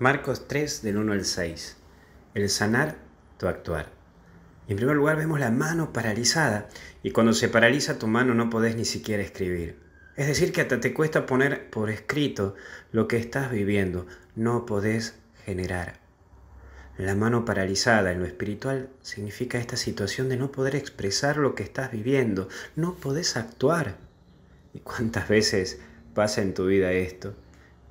Marcos 3 del 1 al 6. El sanar tu actuar. En primer lugar vemos la mano paralizada y cuando se paraliza tu mano no podés ni siquiera escribir. Es decir, que hasta te cuesta poner por escrito lo que estás viviendo. No podés generar. La mano paralizada en lo espiritual significa esta situación de no poder expresar lo que estás viviendo. No podés actuar. ¿Y cuántas veces pasa en tu vida esto?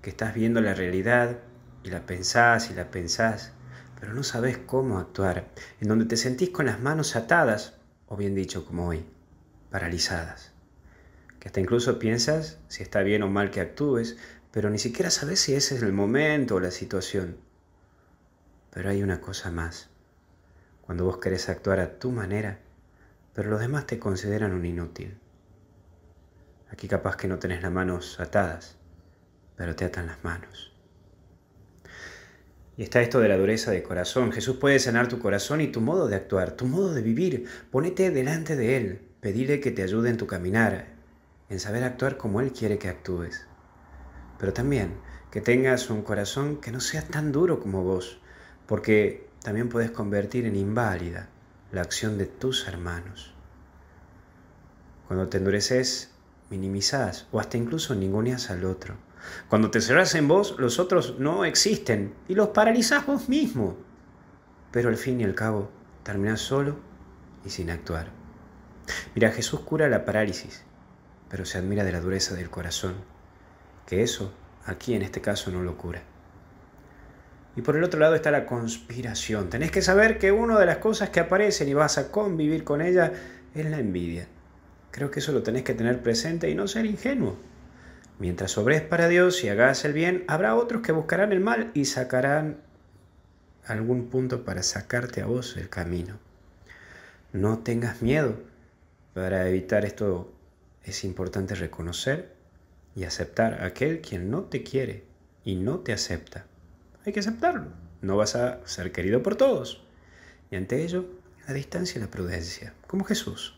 Que estás viendo la realidad, y la pensás y la pensás, pero no sabes cómo actuar, en donde te sentís con las manos atadas, o bien dicho como hoy, paralizadas, que hasta incluso piensas si está bien o mal que actúes, pero ni siquiera sabes si ese es el momento o la situación. Pero hay una cosa más, cuando vos querés actuar a tu manera, pero los demás te consideran un inútil. Aquí capaz que no tenés las manos atadas, pero te atan las manos. Y está esto de la dureza de corazón. Jesús puede sanar tu corazón y tu modo de actuar, tu modo de vivir. Ponete delante de Él. Pedile que te ayude en tu caminar, en saber actuar como Él quiere que actúes. Pero también que tengas un corazón que no sea tan duro como vos, porque también puedes convertir en inválida la acción de tus hermanos. Cuando te endureces, minimizas o hasta incluso ninguneas al otro. Cuando te cerrás en vos, los otros no existen y los paralizas vos mismo. Pero al fin y al cabo, terminás solo y sin actuar. Mira, Jesús cura la parálisis, pero se admira de la dureza del corazón, que eso aquí en este caso no lo cura. Y por el otro lado está la conspiración. Tenés que saber que una de las cosas que aparecen y vas a convivir con ella es la envidia. Creo que eso lo tenés que tener presente y no ser ingenuo. Mientras obres para Dios y hagas el bien, habrá otros que buscarán el mal y sacarán algún punto para sacarte a vos el camino. No tengas miedo. Para evitar esto es importante reconocer y aceptar a aquel quien no te quiere y no te acepta. Hay que aceptarlo. No vas a ser querido por todos. Y ante ello, la distancia y la prudencia, como Jesús.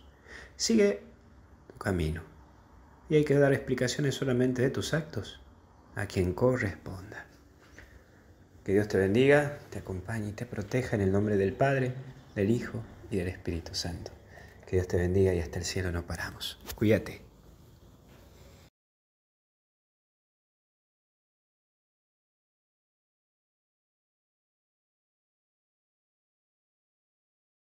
Sigue tu camino y hay que dar explicaciones solamente de tus actos a quien corresponda. Que Dios te bendiga, te acompañe y te proteja en el nombre del Padre, del Hijo y del Espíritu Santo. Que Dios te bendiga y hasta el cielo no paramos. Cuídate.